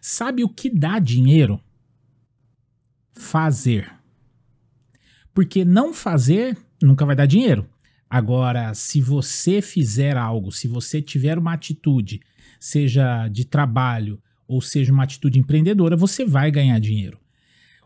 Sabe o que dá dinheiro? Fazer. Porque não fazer nunca vai dar dinheiro. Agora, se você fizer algo, se você tiver uma atitude, seja de trabalho ou seja uma atitude empreendedora, você vai ganhar dinheiro.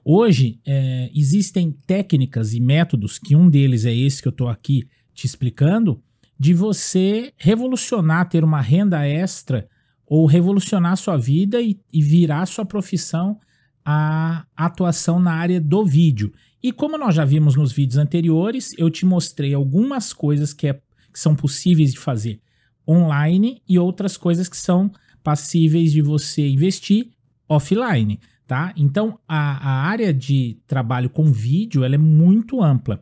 Hoje, é, existem técnicas e métodos, que um deles é esse que eu estou aqui te explicando, de você revolucionar, ter uma renda extra ou revolucionar sua vida e, e virar sua profissão a atuação na área do vídeo. E como nós já vimos nos vídeos anteriores, eu te mostrei algumas coisas que, é, que são possíveis de fazer online e outras coisas que são passíveis de você investir offline, tá? Então a, a área de trabalho com vídeo ela é muito ampla.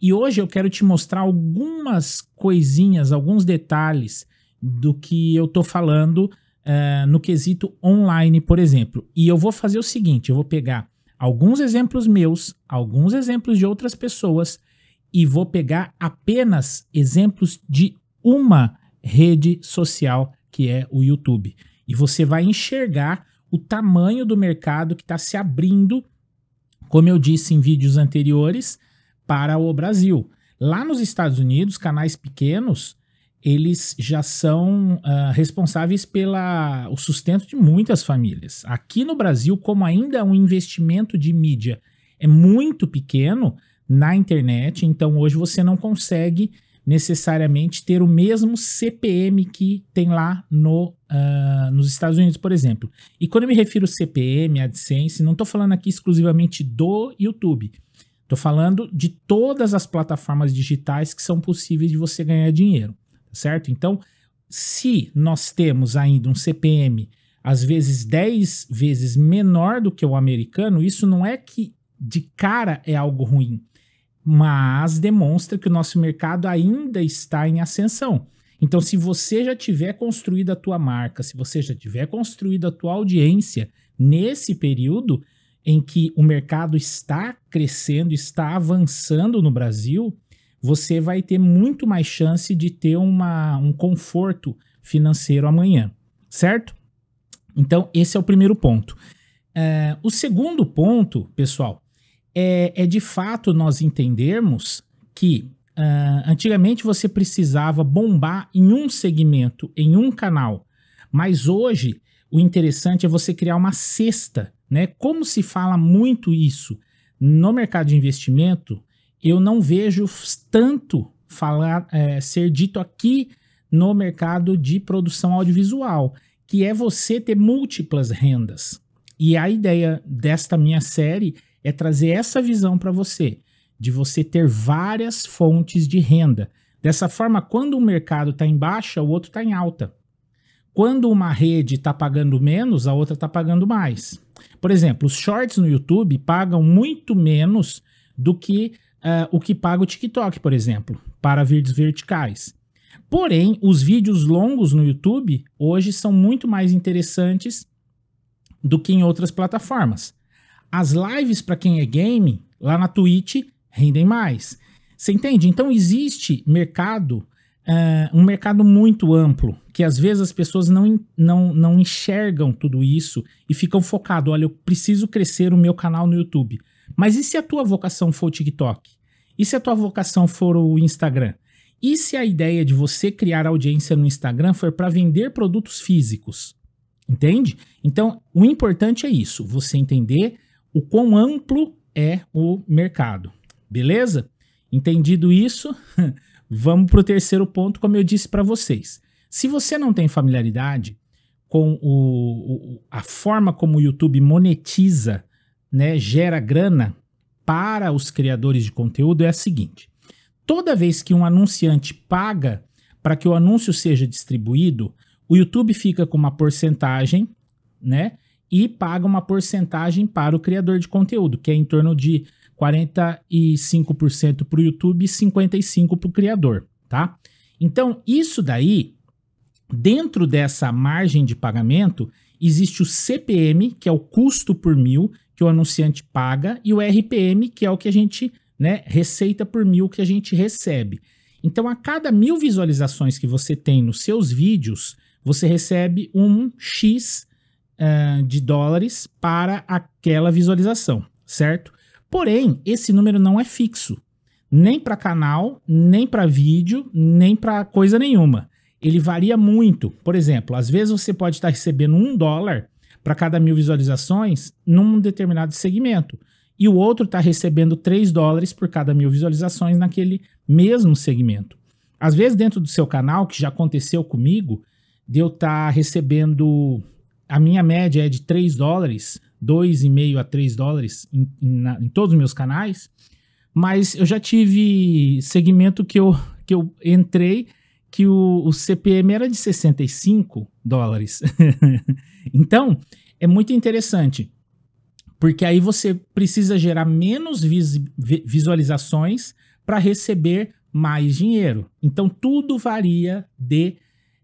E hoje eu quero te mostrar algumas coisinhas, alguns detalhes do que eu tô falando uh, no quesito online, por exemplo. E eu vou fazer o seguinte: eu vou pegar alguns exemplos meus, alguns exemplos de outras pessoas e vou pegar apenas exemplos de uma rede social que é o YouTube. E você vai enxergar o tamanho do mercado que está se abrindo, como eu disse em vídeos anteriores, para o Brasil. Lá nos Estados Unidos, canais pequenos eles já são uh, responsáveis pelo sustento de muitas famílias. Aqui no Brasil, como ainda o é um investimento de mídia é muito pequeno na internet, então hoje você não consegue necessariamente ter o mesmo CPM que tem lá no, uh, nos Estados Unidos, por exemplo. E quando eu me refiro a CPM, AdSense, não estou falando aqui exclusivamente do YouTube. Estou falando de todas as plataformas digitais que são possíveis de você ganhar dinheiro certo? Então, se nós temos ainda um CPM às vezes 10 vezes menor do que o americano, isso não é que de cara é algo ruim, mas demonstra que o nosso mercado ainda está em ascensão. Então, se você já tiver construído a tua marca, se você já tiver construído a tua audiência nesse período em que o mercado está crescendo, está avançando no Brasil, você vai ter muito mais chance de ter uma, um conforto financeiro amanhã, certo? Então, esse é o primeiro ponto. É, o segundo ponto, pessoal, é, é, de fato nós entendermos que é, antigamente você precisava bombar em um segmento, em um canal, mas hoje o interessante é você criar uma cesta, né? Como se fala muito isso no mercado de investimento, eu não vejo tanto falar é, ser dito aqui no mercado de produção audiovisual, que é você ter múltiplas rendas. E a ideia desta minha série é trazer essa visão para você, de você ter várias fontes de renda. Dessa forma, quando um mercado está em baixa, o outro está em alta. Quando uma rede está pagando menos, a outra está pagando mais. Por exemplo, os shorts no YouTube pagam muito menos do que uh, o que paga o TikTok, por exemplo, para vídeos verticais. Porém, os vídeos longos no YouTube hoje são muito mais interessantes do que em outras plataformas. As lives para quem é game, lá na Twitch, rendem mais. Você entende? Então existe mercado, uh, um mercado muito amplo, que às vezes as pessoas não, não, não enxergam tudo isso e ficam focado. Olha, eu preciso crescer o meu canal no YouTube. Mas e se a tua vocação for o TikTok? E se a tua vocação for o Instagram? E se a ideia de você criar audiência no Instagram for para vender produtos físicos? Entende? Então, o importante é isso, você entender o quão amplo é o mercado. Beleza? Entendido isso, vamos para o terceiro ponto, como eu disse para vocês. Se você não tem familiaridade com o, o, a forma como o YouTube monetiza né, gera grana para os criadores de conteúdo é a seguinte: toda vez que um anunciante paga para que o anúncio seja distribuído, o YouTube fica com uma porcentagem, né? E paga uma porcentagem para o criador de conteúdo, que é em torno de 45% para o YouTube e 55% para o criador, tá? Então, isso daí, dentro dessa margem de pagamento, existe o CPM, que é o custo por mil, que o anunciante paga, e o RPM, que é o que a gente, né, receita por mil que a gente recebe. Então, a cada mil visualizações que você tem nos seus vídeos, você recebe um X uh, de dólares para aquela visualização, certo? Porém, esse número não é fixo, nem para canal, nem para vídeo, nem para coisa nenhuma. Ele varia muito. Por exemplo, às vezes você pode estar tá recebendo um dólar para cada mil visualizações num determinado segmento. E o outro está recebendo 3 dólares por cada mil visualizações naquele mesmo segmento. Às vezes, dentro do seu canal, que já aconteceu comigo, de eu estar tá recebendo. A minha média é de 3 dólares, 2,5 a 3 dólares em, em, na, em todos os meus canais. Mas eu já tive segmento que eu, que eu entrei que o, o CPM era de 65 dólares. então, é muito interessante, porque aí você precisa gerar menos vis, visualizações para receber mais dinheiro. Então, tudo varia de uh,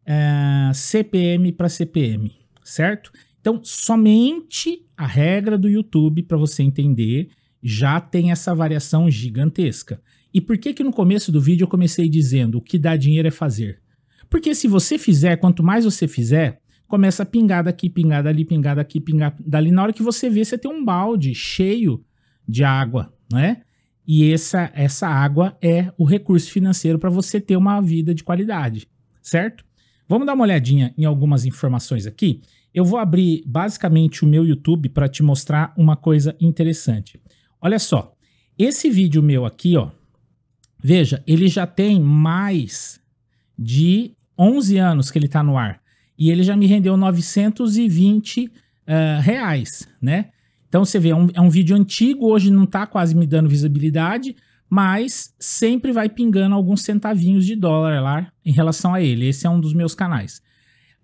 eh, CPM para CPM, certo? Então, somente a regra do YouTube, para você entender, já tem essa variação gigantesca. E por que que no começo do vídeo eu comecei dizendo o que dá dinheiro é fazer? Porque se você fizer, quanto mais você fizer, começa a pingar daqui, pingar dali, pingar daqui, pingar dali. Na hora que você vê, você tem um balde cheio de água, né? E essa, essa água é o recurso financeiro para você ter uma vida de qualidade, certo? Vamos dar uma olhadinha em algumas informações aqui. Eu vou abrir basicamente o meu YouTube para te mostrar uma coisa interessante. Olha só, esse vídeo meu aqui, ó, Veja, ele já tem mais de 11 anos que ele está no ar e ele já me rendeu 920 uh, eh, reais, né? Então você vê, é um, é um vídeo antigo, hoje não está quase me dando visibilidade, mas sempre vai pingando alguns centavinhos de dólar lá em relação a ele. Esse é um dos meus canais.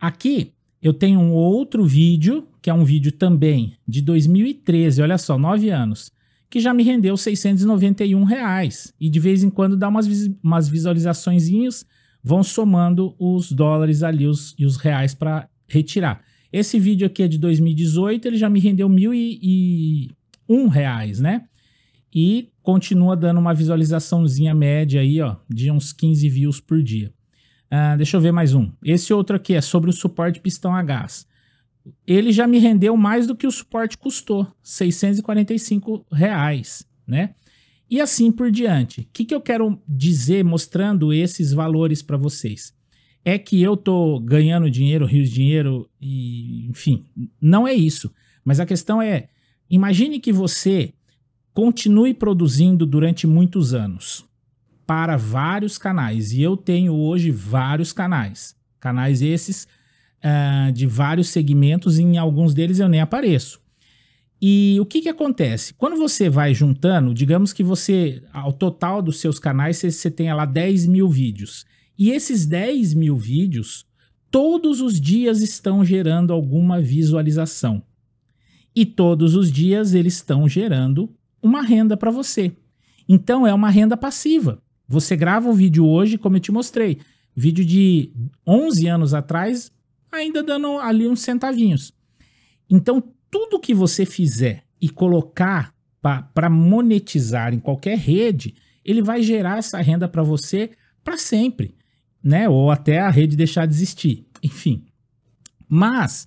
Aqui eu tenho um outro vídeo, que é um vídeo também de 2013, olha só, nove anos que já me rendeu 691 reais. E de vez em quando dá umas, umas visualizaçõezinhas, vão somando os dólares ali os, e os reais para retirar. Esse vídeo aqui é de 2018, ele já me rendeu um reais, né? E continua dando uma visualizaçãozinha média aí, ó, de uns 15 views por dia. Uh, deixa eu ver mais um. Esse outro aqui é sobre o suporte pistão a gás ele já me rendeu mais do que o suporte custou, 645 reais, né? E assim por diante. O que, que eu quero dizer mostrando esses valores para vocês? É que eu tô ganhando dinheiro, rios dinheiro, e, enfim, não é isso. Mas a questão é, imagine que você continue produzindo durante muitos anos para vários canais. E eu tenho hoje vários canais. Canais esses uh, de vários segmentos, e em alguns deles eu nem apareço. E o que, que acontece? Quando você vai juntando, digamos que você, ao total dos seus canais, você, você tenha lá 10 mil vídeos. E esses 10 mil vídeos, todos os dias estão gerando alguma visualização. E todos os dias eles estão gerando uma renda para você. Então é uma renda passiva. Você grava o um vídeo hoje, como eu te mostrei. Vídeo de 11 anos atrás ainda dando ali uns centavinhos. Então, tudo que você fizer e colocar para monetizar em qualquer rede, ele vai gerar essa renda para você para sempre, né? Ou até a rede deixar de existir, enfim. Mas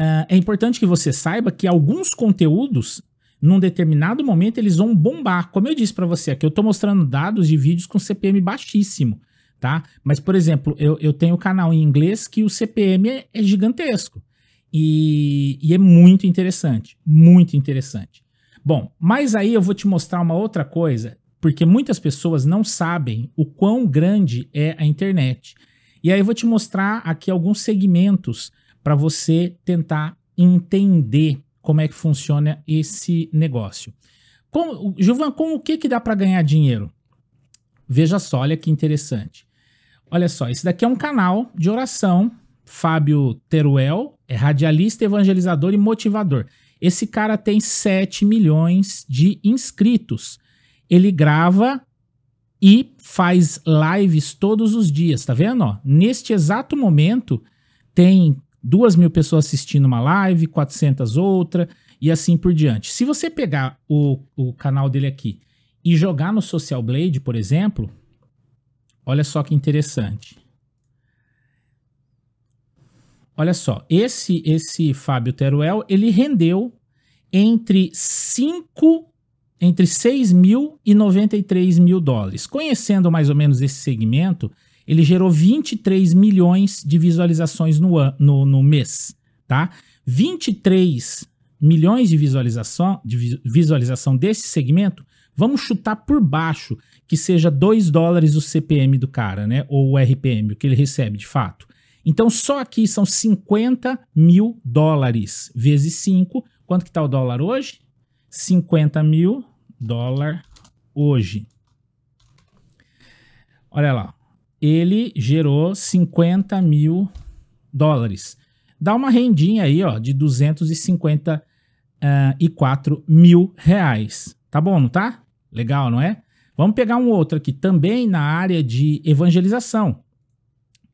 uh, é importante que você saiba que alguns conteúdos, num determinado momento, eles vão bombar. Como eu disse para você aqui, eu estou mostrando dados de vídeos com CPM baixíssimo tá? Mas, por exemplo, eu, eu tenho um canal em inglês que o CPM é, é gigantesco. E, e, é muito interessante, muito interessante. Bom, mas aí eu vou te mostrar uma outra coisa, porque muitas pessoas não sabem o quão grande é a internet. E aí eu vou te mostrar aqui alguns segmentos para você tentar entender como é que funciona esse negócio. Com, com o que, que dá para ganhar dinheiro? Veja só, olha que interessante. Olha só, esse daqui é um canal de oração. Fábio Teruel é radialista, evangelizador e motivador. Esse cara tem 7 milhões de inscritos. Ele grava e faz lives todos os dias, tá vendo? Ó, neste exato momento, tem duas mil pessoas assistindo uma live, 400 outra e assim por diante. Se você pegar o, o canal dele aqui e jogar no Social Blade, por exemplo, Olha só que interessante. Olha só, esse esse Fábio Teruel, ele rendeu entre 5 entre 6 mil e 93 mil dólares. Conhecendo mais ou menos esse segmento, ele gerou 23 milhões de visualizações no, no, no mês, tá? 23 milhões de visualização, de visualização desse segmento Vamos chutar por baixo que seja 2 dólares o CPM do cara, né? Ou o RPM, o que ele recebe de fato. Então, só aqui são 50 mil dólares vezes 5. Quanto que tá o dólar hoje? 50 mil dólar hoje. Olha lá. Ele gerou 50 mil dólares. Dá uma rendinha aí, ó, de 254 ah, mil reais. Tá bom, não tá? Legal, não é? Vamos pegar um outro aqui, também na área de evangelização.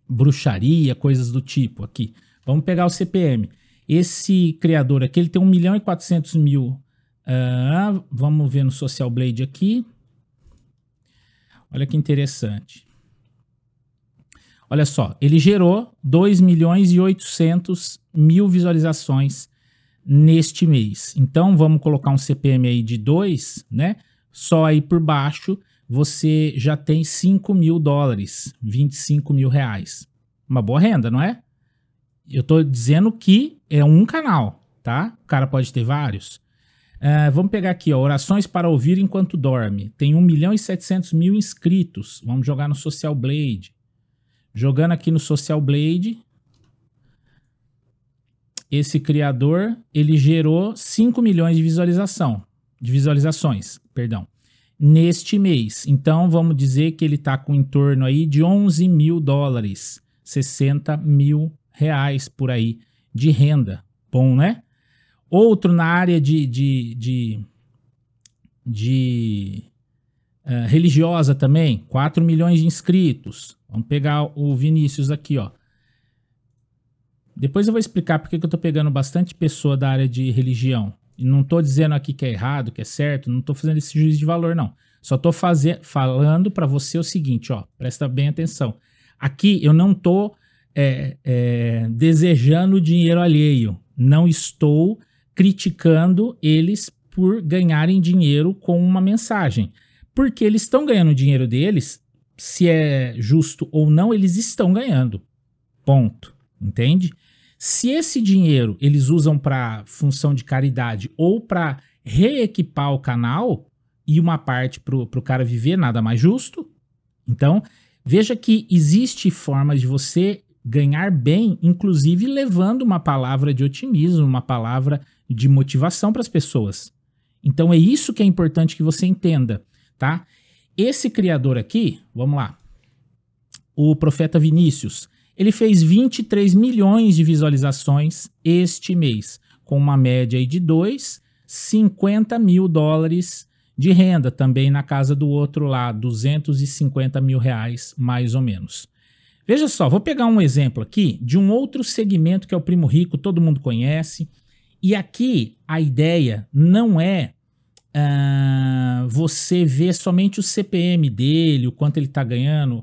Bruxaria, coisas do tipo aqui. Vamos pegar o CPM. Esse criador aqui, ele tem 1 milhão e 400 mil. Uh, vamos ver no Social Blade aqui. Olha que interessante. Olha só, ele gerou 2 milhões e 800 mil visualizações neste mês. Então vamos colocar um CPM aí de 2, né? Só aí por baixo você já tem 5 mil dólares, 25 mil reais. Uma boa renda, não é? Eu tô dizendo que é um canal, tá? O cara pode ter vários. Uh, vamos pegar aqui, ó, orações para ouvir enquanto dorme. Tem 1 milhão e 700 mil inscritos. Vamos jogar no Social Blade. Jogando aqui no Social Blade, esse criador, ele gerou 5 milhões de visualização, de visualizações, perdão, neste mês. Então, vamos dizer que ele está com em torno aí de 11 mil dólares, 60 mil reais por aí de renda. Bom, né? Outro na área de, de, de, de uh, religiosa também, 4 milhões de inscritos. Vamos pegar o Vinícius aqui, ó. Depois eu vou explicar porque que eu tô pegando bastante pessoa da área de religião. E não tô dizendo aqui que é errado, que é certo, não tô fazendo esse juízo de valor, não. Só tô fazer, falando para você o seguinte, ó, presta bem atenção. Aqui eu não tô é, é, desejando dinheiro alheio, não estou criticando eles por ganharem dinheiro com uma mensagem. Porque eles estão ganhando dinheiro deles, se é justo ou não, eles estão ganhando. Ponto. Entende? Se esse dinheiro eles usam para função de caridade ou para reequipar o canal e uma parte para o cara viver, nada mais justo. Então, veja que existe forma de você ganhar bem, inclusive levando uma palavra de otimismo, uma palavra de motivação para as pessoas. Então é isso que é importante que você entenda, tá? Esse criador aqui, vamos lá. O profeta Vinícius, ele fez 23 milhões de visualizações este mês, com uma média de 2, 50 mil dólares de renda, também na casa do outro lá, 250 mil reais, mais ou menos. Veja só, vou pegar um exemplo aqui de um outro segmento que é o Primo Rico, todo mundo conhece. E aqui a ideia não é uh, você ver somente o CPM dele, o quanto ele está ganhando,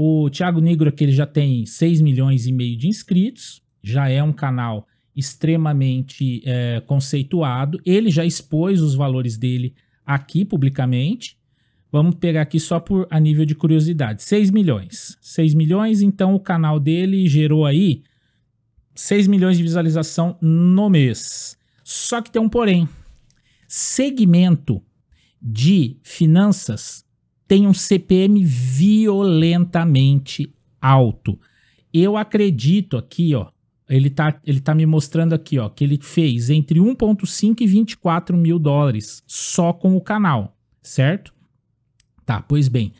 o Thiago Negro aqui ele já tem 6 milhões e meio de inscritos, já é um canal extremamente é, conceituado. Ele já expôs os valores dele aqui publicamente. Vamos pegar aqui só por a nível de curiosidade. 6 milhões. 6 milhões, então o canal dele gerou aí 6 milhões de visualização no mês. Só que tem um porém. Segmento de finanças tem um CPM violentamente alto. Eu acredito aqui, ó, ele tá, ele tá me mostrando aqui, ó, que ele fez entre 1.5 e 24 mil dólares só com o canal, certo? Tá, pois bem.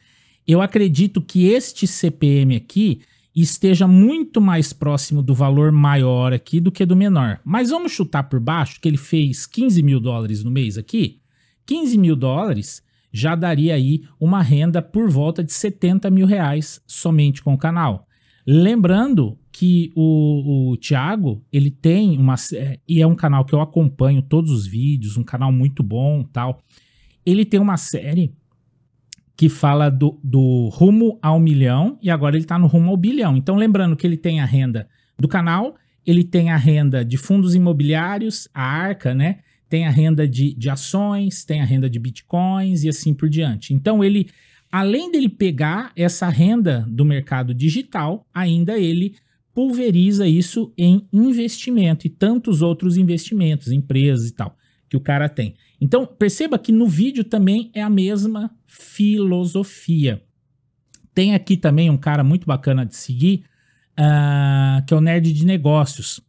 Eu acredito que este CPM aqui esteja muito mais próximo do valor maior aqui do que do menor. Mas vamos chutar por baixo que ele fez 15 mil dólares no mês aqui. 15 mil dólares já daria aí uma renda por volta de 70 mil reais somente com o canal. Lembrando que o, o Thiago, ele tem uma. É, e é um canal que eu acompanho todos os vídeos, um canal muito bom tal. Ele tem uma série que fala do, do rumo ao milhão e agora ele está no rumo ao bilhão. Então, lembrando que ele tem a renda do canal, ele tem a renda de fundos imobiliários, a arca, né? tem a renda de, de ações, tem a renda de bitcoins e assim por diante. Então ele, além dele pegar essa renda do mercado digital, ainda ele pulveriza isso em investimento e tantos outros investimentos, empresas e tal, que o cara tem. Então perceba que no vídeo também é a mesma filosofia. Tem aqui também um cara muito bacana de seguir, uh, que é o Nerd de Negócios.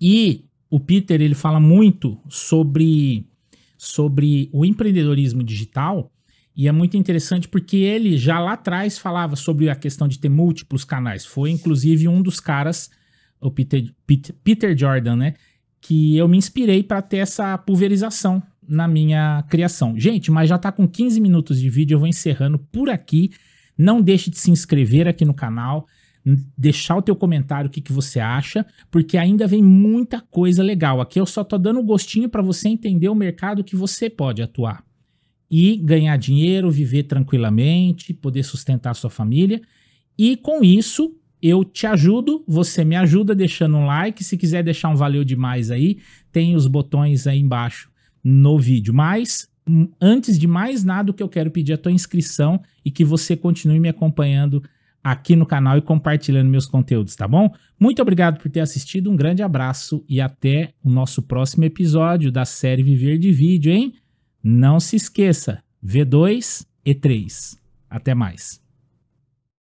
E o Peter ele fala muito sobre, sobre o empreendedorismo digital e é muito interessante porque ele já lá atrás falava sobre a questão de ter múltiplos canais. Foi inclusive um dos caras, o Peter, Peter, Peter Jordan, né? Que eu me inspirei para ter essa pulverização na minha criação. Gente, mas já está com 15 minutos de vídeo, eu vou encerrando por aqui. Não deixe de se inscrever aqui no canal deixar o teu comentário, o que, que você acha, porque ainda vem muita coisa legal. Aqui eu só tô dando um gostinho para você entender o mercado que você pode atuar e ganhar dinheiro, viver tranquilamente, poder sustentar a sua família. E com isso, eu te ajudo, você me ajuda deixando um like. Se quiser deixar um valeu demais aí, tem os botões aí embaixo no vídeo. Mas hum, antes de mais nada, o que eu quero pedir é a tua inscrição e que você continue me acompanhando aqui no canal e compartilhando meus conteúdos, tá bom? Muito obrigado por ter assistido, um grande abraço e até o nosso próximo episódio da série Viver de Vídeo, hein? Não se esqueça, V2 e 3. Até mais.